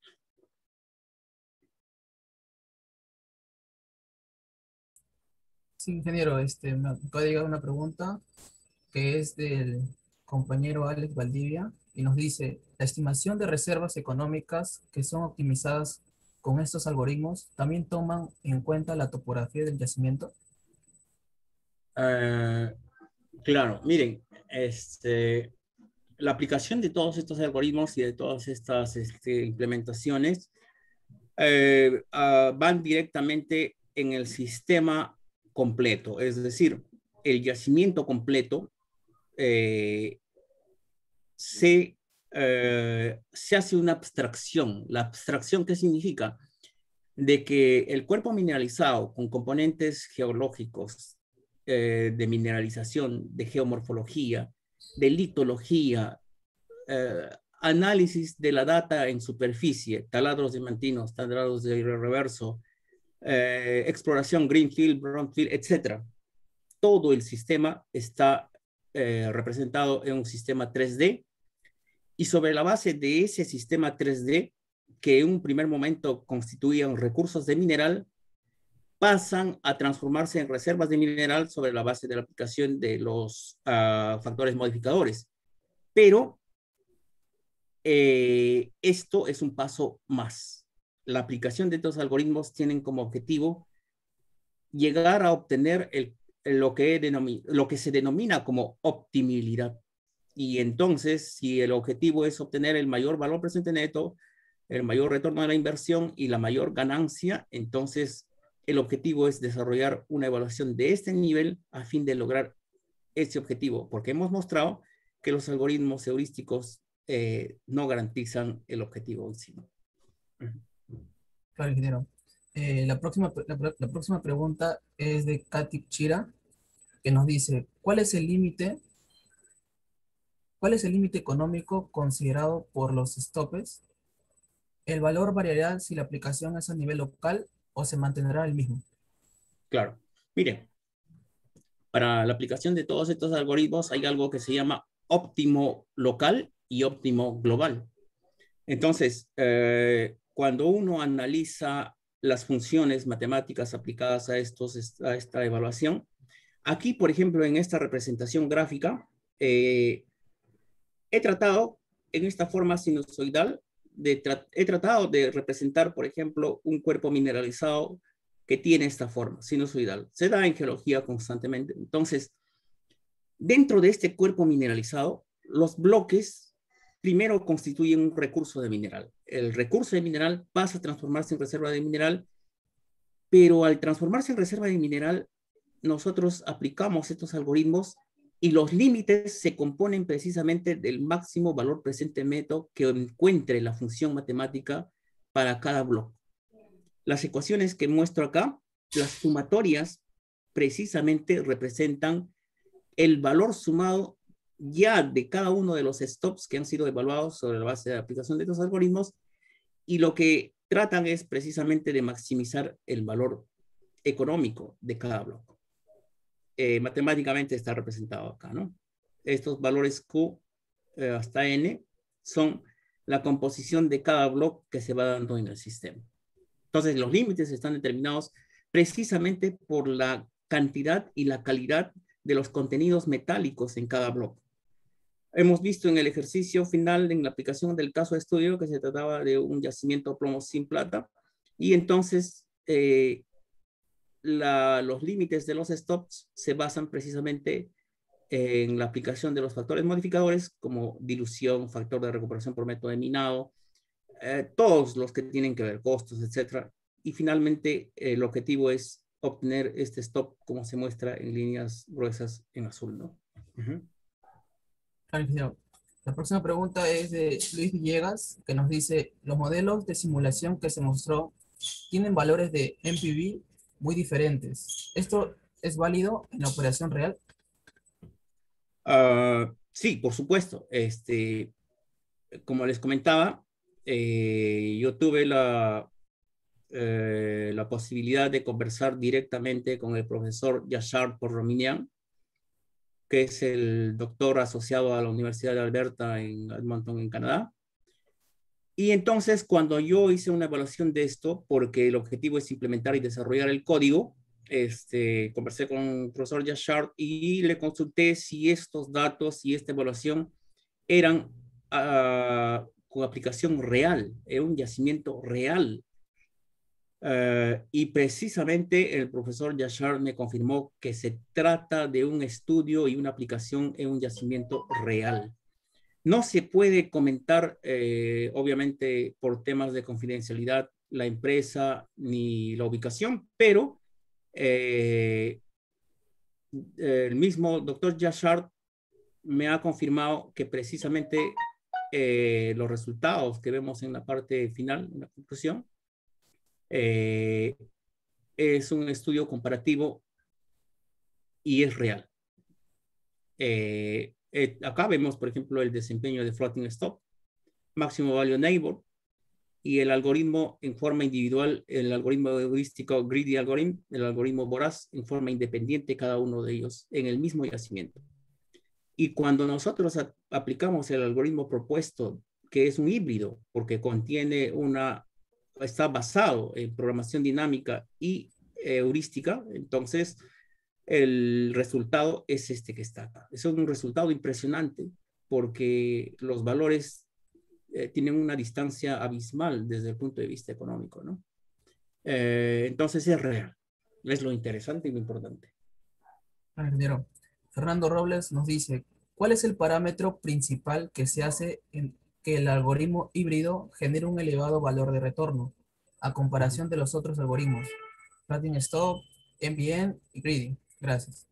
Sí, ingeniero, este, me acaba de una pregunta que es del compañero Alex Valdivia y nos dice, la estimación de reservas económicas que son optimizadas con estos algoritmos también toman en cuenta la topografía del yacimiento? Eh, claro, miren, este, la aplicación de todos estos algoritmos y de todas estas este, implementaciones eh, ah, van directamente en el sistema completo, es decir, el yacimiento completo eh, se eh, se hace una abstracción. ¿La abstracción qué significa? De que el cuerpo mineralizado con componentes geológicos, eh, de mineralización, de geomorfología, de litología, eh, análisis de la data en superficie, taladros de mantinos, taladros de reverso, exploración greenfield, brownfield, etc. Todo el sistema está representado en un sistema 3D y sobre la base de ese sistema 3D, que en un primer momento constituían recursos de mineral, pasan a transformarse en reservas de mineral sobre la base de la aplicación de los ah, factores modificadores. Pero eh, esto es un paso más. La aplicación de estos algoritmos tienen como objetivo llegar a obtener el, lo, que lo que se denomina como optimilidad. Y entonces, si el objetivo es obtener el mayor valor presente neto, el mayor retorno de la inversión y la mayor ganancia, entonces el objetivo es desarrollar una evaluación de este nivel a fin de lograr ese objetivo, porque hemos mostrado que los algoritmos heurísticos eh, no garantizan el objetivo sí Claro, ingeniero. Eh, la, próxima, la, próxima pregunta es de Katy Chira, que nos dice, ¿cuál es el límite ¿Cuál es el límite económico considerado por los stopes? El valor variará si la aplicación es a nivel local o se mantendrá el mismo. Claro. Miren, para la aplicación de todos estos algoritmos hay algo que se llama óptimo local y óptimo global. Entonces, eh, cuando uno analiza las funciones matemáticas aplicadas a, estos, a esta evaluación, aquí, por ejemplo, en esta representación gráfica, eh, he tratado en esta forma sinusoidal, de he tratado de representar, por ejemplo, un cuerpo mineralizado que tiene esta forma sinusoidal. Se da en geología constantemente. Entonces, dentro de este cuerpo mineralizado, los bloques primero constituyen un recurso de mineral. El recurso de mineral pasa a transformarse en reserva de mineral, pero al transformarse en reserva de mineral, nosotros aplicamos estos algoritmos y los límites se componen precisamente del máximo valor presente método que encuentre la función matemática para cada bloque. Las ecuaciones que muestro acá, las sumatorias, precisamente representan el valor sumado ya de cada uno de los stops que han sido evaluados sobre la base de la aplicación de estos algoritmos y lo que tratan es precisamente de maximizar el valor económico de cada bloque. Eh, matemáticamente está representado acá, ¿no? Estos valores Q eh, hasta N son la composición de cada bloque que se va dando en el sistema. Entonces, los límites están determinados precisamente por la cantidad y la calidad de los contenidos metálicos en cada bloque. Hemos visto en el ejercicio final, en la aplicación del caso de estudio, que se trataba de un yacimiento plomo sin plata, y entonces eh, los límites de los stops se basan precisamente en la aplicación de los factores modificadores como dilución, factor de recuperación por método de minado, eh, todos los que tienen que ver costos, etcétera. Y finalmente el objetivo es obtener este stop como se muestra en líneas gruesas en azul, ¿no? La próxima pregunta es de Luis Villegas, que nos dice, los modelos de simulación que se mostró tienen valores de MPV muy diferentes. ¿Esto es válido en la operación real? Ah, sí, por supuesto. Este, como les comentaba, eh, yo tuve la, eh, la posibilidad de conversar directamente con el profesor Yashar Porrominian, que es el doctor asociado a la Universidad de Alberta en Edmonton, en Canadá. Y entonces, cuando yo hice una evaluación de esto, porque el objetivo es implementar y desarrollar el código, este, conversé con el profesor Yashar y le consulté si estos datos y esta evaluación eran ah, con aplicación real, era un yacimiento real. Ah, y precisamente el profesor Yashar me confirmó que se trata de un estudio y una aplicación en un yacimiento real. No se puede comentar, eh, obviamente, por temas de confidencialidad, la empresa ni la ubicación, pero eh, el mismo doctor Jashard me ha confirmado que precisamente eh, los resultados que vemos en la parte final, en la conclusión, es un estudio comparativo y es real. Eh, acá vemos, por ejemplo, el desempeño de floating stop, máximo value neighbor, y el algoritmo en forma individual, el algoritmo heurístico greedy algorithm, el algoritmo voraz en forma independiente, cada uno de ellos en el mismo yacimiento. Y cuando nosotros aplicamos el algoritmo propuesto, que es un híbrido, porque contiene una, está basado en programación dinámica y eh, heurística, entonces el resultado es este que está acá. Es un resultado impresionante porque los valores eh, tienen una distancia abismal desde el punto de vista económico, ¿no? Eh, entonces es real. Es lo interesante y lo importante. primero, Fernando Robles nos dice, ¿cuál es el parámetro principal que se hace en que el algoritmo híbrido genere un elevado valor de retorno a comparación de los otros algoritmos? Rating Stop, MBN y Reading. Gracias.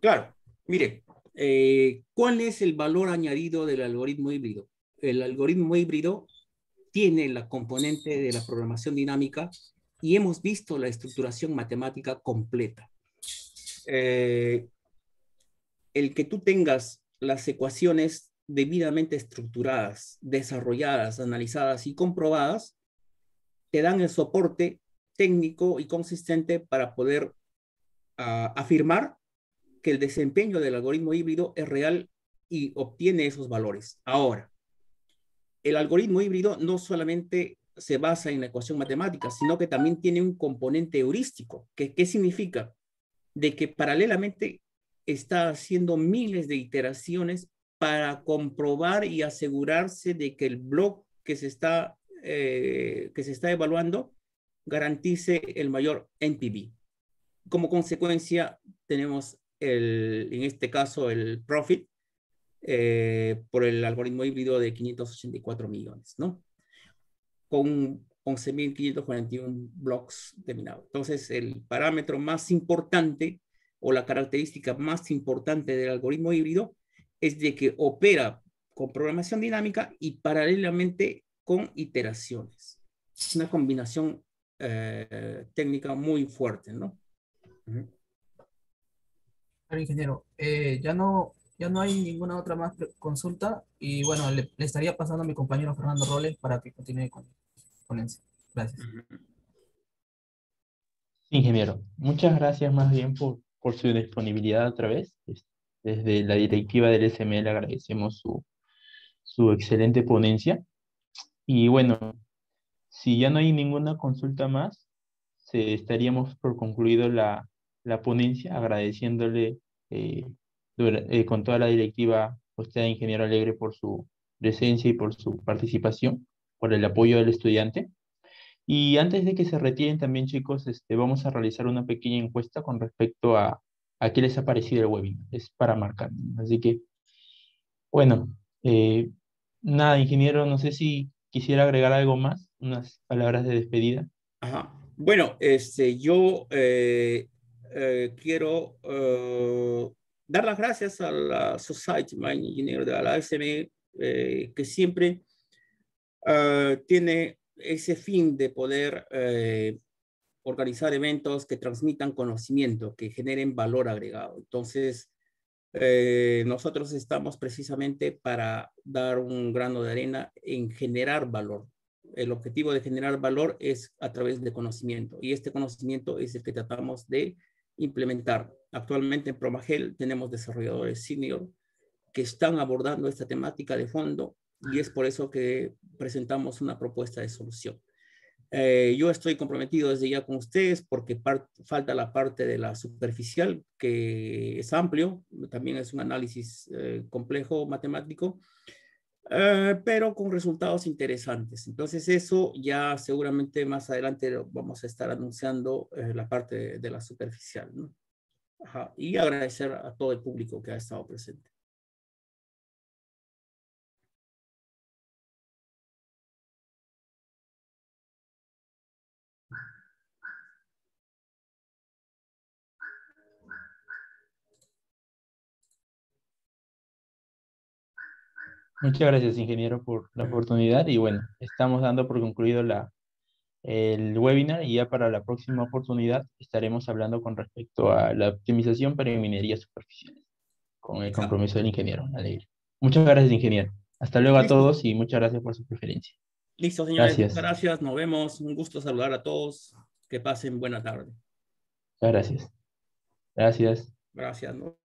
Claro, mire, eh, ¿cuál es el valor añadido del algoritmo híbrido? El algoritmo híbrido tiene la componente de la programación dinámica y hemos visto la estructuración matemática completa. Eh, el que tú tengas las ecuaciones debidamente estructuradas, desarrolladas, analizadas y comprobadas, te dan el soporte técnico y consistente para poder afirmar que el desempeño del algoritmo híbrido es real y obtiene esos valores. Ahora, el algoritmo híbrido no solamente se basa en la ecuación matemática, sino que también tiene un componente heurístico. que qué significa? De que paralelamente está haciendo miles de iteraciones para comprobar y asegurarse de que el blog que se está, eh, que se está evaluando garantice el mayor NPV como consecuencia tenemos el, en este caso el profit eh, por el algoritmo híbrido de 584 millones, ¿no? Con 11.541 blocks terminados. Entonces, el parámetro más importante o la característica más importante del algoritmo híbrido es de que opera con programación dinámica y paralelamente con iteraciones. Es una combinación eh, técnica muy fuerte, ¿no? ingeniero. Eh, ya, no, ya no hay ninguna otra más consulta y bueno, le, estaría pasando a mi compañero Fernando Roles para que continúe con la ponencia. Gracias. Ingeniero, muchas gracias más bien por, su disponibilidad otra vez. Desde la directiva del SML agradecemos su, su excelente ponencia. Y bueno, si ya no hay ninguna consulta más, se, estaríamos por concluido la, la ponencia, agradeciéndole eh, eh, con toda la directiva usted, pues, ingeniero Alegre, por su presencia y por su participación, por el apoyo del estudiante. Y antes de que se retiren también, chicos, este, vamos a realizar una pequeña encuesta con respecto a, a qué les ha parecido el webinar. Es para marcar. Así que, bueno, eh, nada, ingeniero, no sé si quisiera agregar algo más, unas palabras de despedida. Ajá. Bueno, este, yo eh, quiero eh, dar las gracias a la Society Mining de la ASME, eh, que siempre tiene ese fin de poder organizar eventos que transmitan conocimiento, que generen valor agregado. Entonces, nosotros estamos precisamente para dar un grano de arena en generar valor, el objetivo de generar valor es a través de conocimiento y este conocimiento es el que tratamos de implementar. Actualmente en Promagel tenemos desarrolladores senior que están abordando esta temática de fondo y es por eso que presentamos una propuesta de solución. Eh, yo estoy comprometido desde ya con ustedes porque falta la parte de la superficial, que es amplio, también es un análisis eh, complejo matemático, eh, pero con resultados interesantes. Entonces eso ya seguramente más adelante vamos a estar anunciando eh, la parte de, la superficial. Y agradecer a todo el público que ha estado presente. Muchas gracias, ingeniero, por la oportunidad. Y bueno, estamos dando por concluido la, el webinar y ya para la próxima oportunidad estaremos hablando con respecto a la optimización para minería superficiales, con el compromiso del ingeniero. Muchas gracias, ingeniero. Hasta luego a todos y muchas gracias por su preferencia. Listo, señores. Gracias. gracias. Nos vemos. Un gusto saludar a todos. Que pasen buena tarde. Gracias. Gracias. Gracias. ¿no?